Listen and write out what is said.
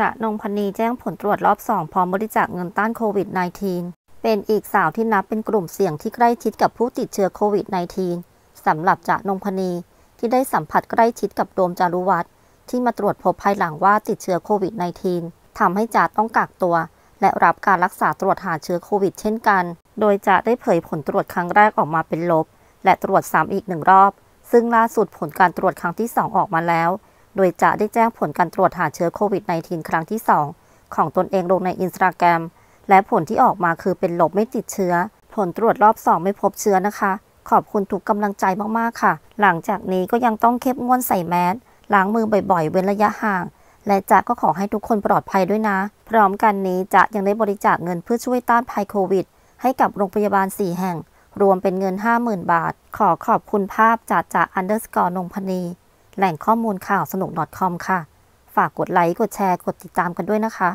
จะนงพนีแจ้งผลตรวจรอบ 2พร้อมบริจาคเงินต้านโควิด -19 เป็นอีกสาวที่นับเป็นกลุ่มเสี่ยงที่ใกล้ชิดกับผู้ติดเชื้อโควิด -19 สำหรับจะนงพนีที่ได้สัมผัสใกล้ชิดกับโดมจารุวัตรที่มาตรวจพบภายหลังว่าติดเชื้อโควิด -19 ทำให้จ่าต้องกักตัว และรับการรักษาตรวจหาเชื้อโควิด เช่นกัน โดยจะได้เผยผลตรวจครั้งแรกออกมาเป็นลบ และตรวจซ้ำอีกหนึ่งรอบ ซึ่งล่าสุดผลการตรวจครั้งที่2ออกมาแล้วโดยจะได้แจ้งผลการตรวจหาเชื้อโควิด -19 ครั้งที่ 2 ของตนเองลงในอินสตาแกรมและผลที่ออกมาคือเป็นลบไม่ติดเชื้อ ผลตรวจรอบ 2 ไม่พบเชื้อนะคะ ขอบคุณทุกกำลังใจมาก ๆ ค่ะ หลังจากนี้ก็ยังต้องเข้มงวดใส่แมสล้างมือบ่อยๆเว้นระยะห่าง และจ๊ะก็ขอให้ทุกคนปลอดภัยด้วยนะ พร้อมกันนี้จ๊ะยังได้บริจาคเงินเพื่อช่วยต้านภัยโควิด ให้กับโรงพยาบาล 4 แห่ง รวมเป็นเงิน 50,000 บาท ขอขอบคุณภาพจากจ่าอันเดอร์สกอร์นงพนีแหล่งข้อมูลข่าวสนุก .com ค่ะ ฝากกดไลค์กดแชร์กดติดตามกันด้วยนะคะ